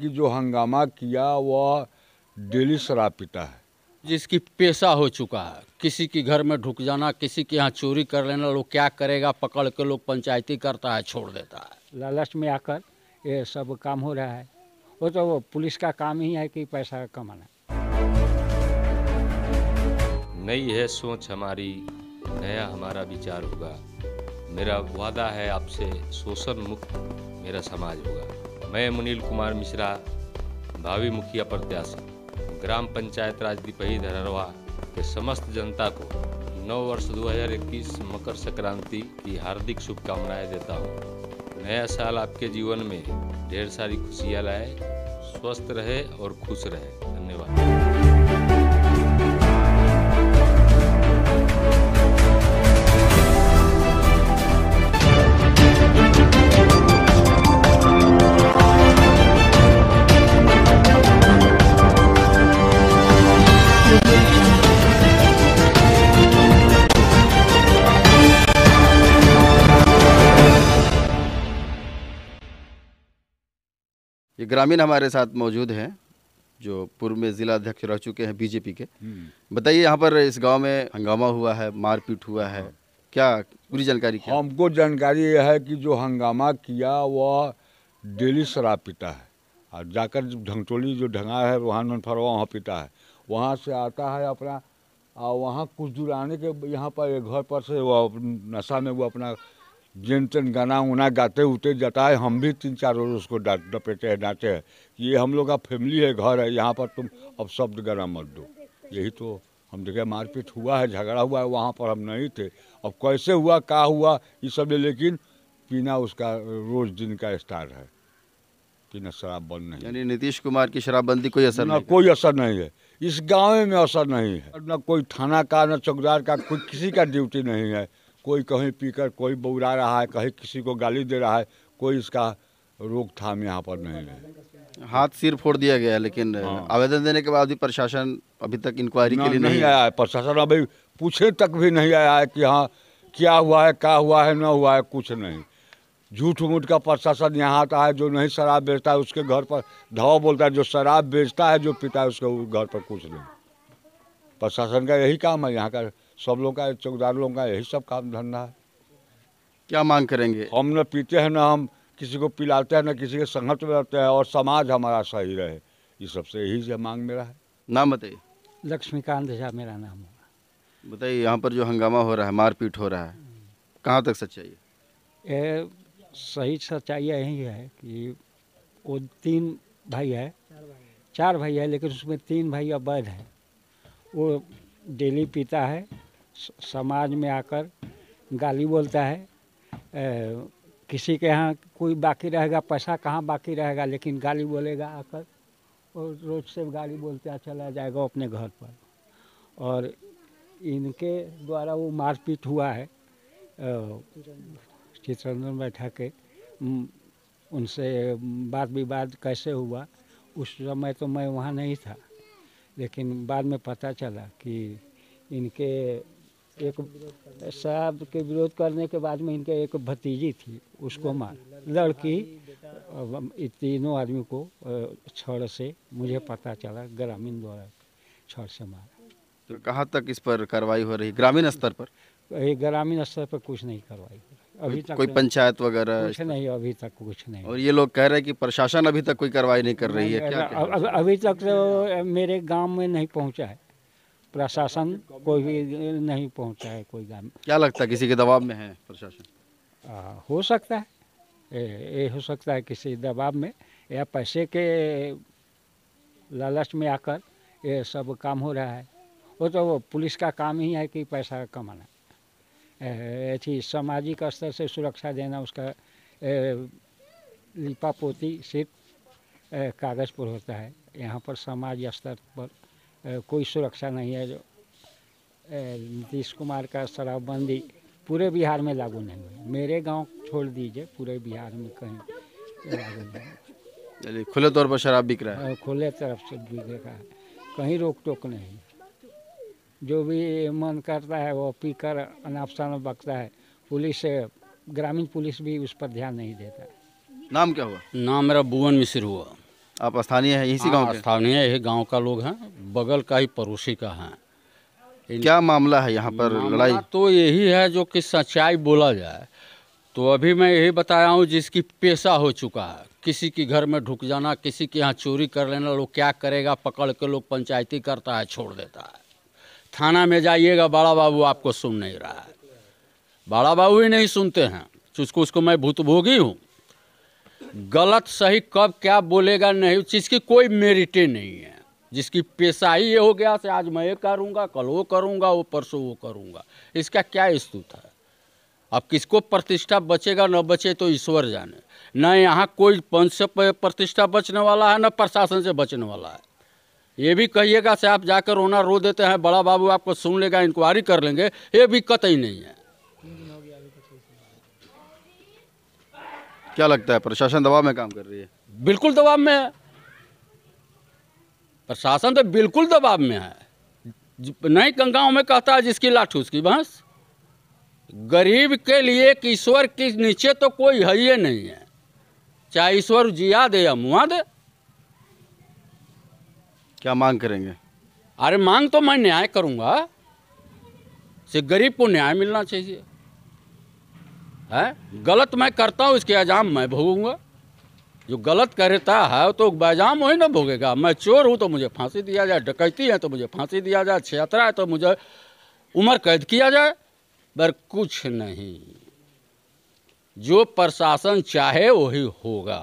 कि जो हंगामा किया वह डेली शराब पीता है जिसकी पेशा हो चुका है किसी के घर में ढुक जाना किसी के यहाँ चोरी कर लेना लोग क्या करेगा पकड़ के लोग पंचायती करता है छोड़ देता है लालच में आकर ये सब काम हो रहा है वो तो वो पुलिस का काम ही है कि पैसा कमाना नई है सोच हमारी नया हमारा विचार होगा मेरा वादा है आपसे शोषण मुक्त मेरा समाज होगा मैं मुनील कुमार मिश्रा भावी मुखिया प्रत्याशी ग्राम पंचायत राज दिपही धरहरवा के समस्त जनता को नौ वर्ष 2021 मकर संक्रांति की हार्दिक शुभकामनाएं देता हूँ नया साल आपके जीवन में ढेर सारी खुशियाँ लाए स्वस्थ रहे और खुश रहे धन्यवाद ये ग्रामीण हमारे साथ मौजूद हैं जो पूर्व में जिला अध्यक्ष रह चुके हैं बीजेपी के हम्म। बताइए यहाँ पर इस गांव में हंगामा हुआ है मारपीट हुआ है हाँ। क्या पूरी जानकारी हमको जानकारी यह है कि जो हंगामा किया वह डेली शराब पीता है और जाकर जो ढंगटोली जो ढंगा है वहाँ ननफरवा वहाँ पीता है वहाँ से आता है अपना और वहाँ कुछ दूर आने के यहाँ पर घर पर से वह नशा में वो अपना जिन तेन गाना उना गाते उते जाता है हम भी तीन चार रोज उसको डपेटे हैं डांटे हैं कि ये हम लोग का फैमिली है घर है यहाँ पर तुम अब शब्द गाना मत दो यही तो हम देखे मारपीट हुआ है झगड़ा हुआ है वहाँ पर हम नहीं थे अब कैसे हुआ का हुआ ये सब लेकिन पीना उसका रोज दिन का स्टार है पीना शराब बंद नहीं यानी नीतीश कुमार की शराबबंदी कोई असर ना कोई असर नहीं है इस गाँव में असर नहीं है न कोई थाना का न चौकीदार का कोई किसी का ड्यूटी नहीं है कोई कहीं पीकर कोई बौरा रहा है कहीं किसी को गाली दे रहा है कोई इसका रोकथाम यहाँ पर नहीं है हाथ सिर फोड़ दिया गया है लेकिन हाँ। आवेदन देने के बाद भी प्रशासन अभी तक इंक्वायरी के लिए नहीं, नहीं आया है प्रशासन अभी पूछे तक भी नहीं आया है कि हाँ क्या हुआ है क्या हुआ है ना हुआ है कुछ नहीं झूठ मूठ का प्रशासन यहाँ आता है जो नहीं शराब बेचता है उसके घर पर धावा बोलता है जो शराब बेचता है जो पीता है उसके घर पर कुछ नहीं प्रशासन का यही काम है यहाँ का सब लोग का चौकीदार लोगों का यही सब काम धंधा है क्या मांग करेंगे हम न पीते हैं ना हम किसी को पिलाते हैं ना किसी के संगत में रहते हैं और समाज हमारा सही रहे ये सबसे यही से मांग मेरा है नाम बताइए लक्ष्मीकांत झा मेरा नाम होगा बताइए यहाँ पर जो हंगामा हो रहा है मारपीट हो रहा है कहाँ तक सच्चाई है ए, सही सच्चाई यही है कि वो तीन भाई है चार भाई है लेकिन उसमें तीन भाई अवैध है वो डेली पीता है समाज में आकर गाली बोलता है ए, किसी के यहाँ कोई बाकी रहेगा पैसा कहाँ बाकी रहेगा लेकिन गाली बोलेगा आकर और रोज से गाली बोलता चला जाएगा अपने घर पर और इनके द्वारा वो मारपीट हुआ है चित्रंजन बैठा के उनसे बात विवाद कैसे हुआ उस समय तो मैं वहाँ नहीं था लेकिन बाद में पता चला कि इनके एक साहब के विरोध करने के बाद में इनके एक भतीजी थी उसको मार लड़की तीनों आदमी को छड़ से मुझे पता चला ग्रामीण द्वारा छड़ से मारा तो कहाँ तक इस पर कार्रवाई हो रही ग्रामीण स्तर पर ग्रामीण स्तर पर कुछ नहीं कार्रवाई अभी तक कोई पंचायत वगैरह कुछ नहीं अभी तक कुछ नहीं और ये लोग कह रहे हैं कि प्रशासन अभी तक कोई कार्रवाई नहीं कर रही है क्या अभी तक तो मेरे गांव में नहीं पहुंचा है प्रशासन कोई भी नहीं पहुंचा है कोई गांव में क्या लगता है किसी के दबाव में है प्रशासन आ, हो सकता है ये हो सकता है किसी दबाव में या पैसे के लालच में आकर ये सब काम हो रहा है वो तो वो पुलिस का काम ही है कि पैसा कमाना ऐसी सामाजिक स्तर से सुरक्षा देना उसका लिपा पोती सिर्फ कागज़ पर होता है यहाँ पर समाज स्तर पर कोई सुरक्षा नहीं है जो नीतीश कुमार का शराबबंदी पूरे बिहार में लागू नहीं हुई मेरे गांव छोड़ दीजिए पूरे बिहार में कहीं लागू नहीं खुले तौर पर शराब बिक रहा है खुले तरफ से बिक रहा है कहीं रोक टोक नहीं जो भी मन करता है वो पी कर अनाप शनाप बकता है पुलिस ग्रामीण पुलिस भी उस पर ध्यान नहीं देता नाम क्या हुआ नाम मेरा भुवन मिश्र हुआ आप स्थानीय हैं इसी हाँ, गांव के स्थानीय यही गांव का लोग हैं बगल का ही पड़ोसी का है क्या मामला है यहाँ पर लड़ाई तो यही है जो कि सच्चाई बोला जाए तो अभी मैं यही बताया हूँ जिसकी पेशा हो चुका है किसी के घर में ढुक जाना किसी के यहाँ चोरी कर लेना लोग क्या करेगा पकड़ के लोग पंचायती करता है छोड़ देता है थाना में जाइएगा बड़ा बाबू आपको सुन नहीं रहा है बड़ा बाबू ही नहीं सुनते हैं चुस्को उसको मैं भूतभोगी हूँ गलत सही कब क्या बोलेगा नहीं उस चीज़ की कोई मेरिटे नहीं है जिसकी ही ये हो गया से आज मैं ये करूँगा कल वो करूँगा वो परसों वो करूँगा इसका क्या स्तुत है अब किसको प्रतिष्ठा बचेगा न बचे तो ईश्वर जाने न यहाँ कोई पंच से प्रतिष्ठा बचने वाला है न प्रशासन से बचने वाला है ये भी कहिएगा से आप जाकर रोना रो देते हैं बड़ा बाबू आपको सुन लेगा इंक्वायरी कर लेंगे ये भी कतई नहीं है क्या लगता है प्रशासन दबाव में काम कर रही है बिल्कुल दबाव में है प्रशासन तो बिल्कुल दबाव में है नहीं गंगाओं में कहता है जिसकी लाठू उसकी बहस गरीब के लिए ईश्वर के नीचे तो कोई है ही नहीं है चाहे ईश्वर जिया दे या मुआ दे क्या मांग करेंगे अरे मांग तो मैं न्याय करूंगा से गरीब को न्याय मिलना चाहिए है गलत मैं करता हूँ इसके अजाम मैं भोगूंगा जो गलत करता है तो बैजाम वही ना भोगेगा मैं चोर हूँ तो मुझे फांसी दिया जाए डकैती है तो मुझे फांसी दिया जाए छयात्रा है तो मुझे उम्र कैद किया जाए पर कुछ नहीं जो प्रशासन चाहे वही होगा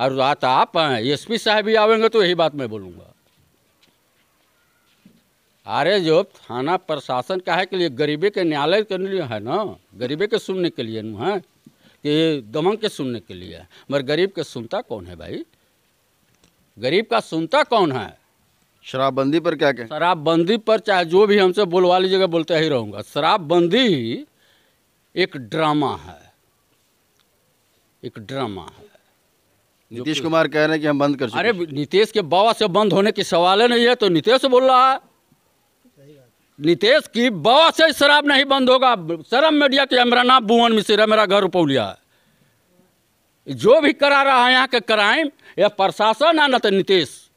और रात आप एस पी साहब भी आवेंगे तो यही बात मैं बोलूँगा अरे जो थाना प्रशासन का है के लिए गरीबे के न्यायालय के लिए है ना गरीबे के सुनने के लिए नु है कि दमंग के सुनने के लिए है मगर गरीब के सुनता कौन है भाई गरीब का सुनता कौन है शराबबंदी पर क्या कहें शराबबंदी पर चाहे जो भी हमसे बोलवा लीजिएगा बोलता ही रहूँगा शराबबंदी एक ड्रामा है एक ड्रामा है नीतीश कुमार कह रहे हैं कि हम बंद कर अरे नीतीश के बाबा से बंद होने की सवाल ही नहीं है तो नीतीश बोल रहा है नितेश की बाबा से शराब नहीं बंद होगा शर्म मीडिया के मेरा नाम भुवन है मेरा घर रुपौलिया है जो भी करा रहा है यहाँ के क्राइम यह प्रशासन आना तो नीतीश